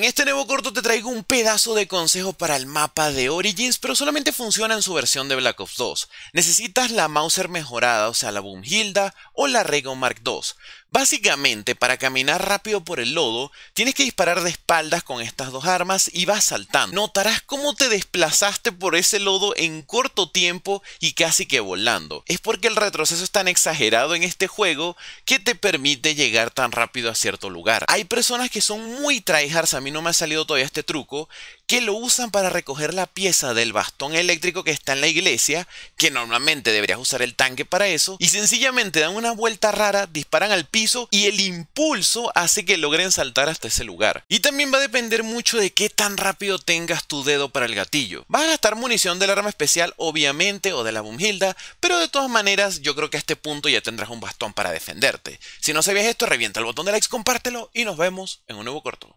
En este nuevo corto te traigo un pedazo de consejo para el mapa de Origins, pero solamente funciona en su versión de Black Ops 2. Necesitas la Mauser mejorada, o sea la Hilda, o la Rego Mark II. Básicamente, para caminar rápido por el lodo, tienes que disparar de espaldas con estas dos armas y vas saltando. Notarás cómo te desplazaste por ese lodo en corto tiempo y casi que volando. Es porque el retroceso es tan exagerado en este juego que te permite llegar tan rápido a cierto lugar. Hay personas que son muy tryhards, a mí no me ha salido todavía este truco, que lo usan para recoger la pieza del bastón eléctrico que está en la iglesia, que normalmente deberías usar el tanque para eso, y sencillamente dan una vuelta rara, disparan al piso y el impulso hace que logren saltar hasta ese lugar. Y también va a depender mucho de qué tan rápido tengas tu dedo para el gatillo. Vas a gastar munición del arma especial, obviamente, o de la Bumhilda, pero de todas maneras, yo creo que a este punto ya tendrás un bastón para defenderte. Si no sabías esto, revienta el botón de likes, compártelo y nos vemos en un nuevo corto.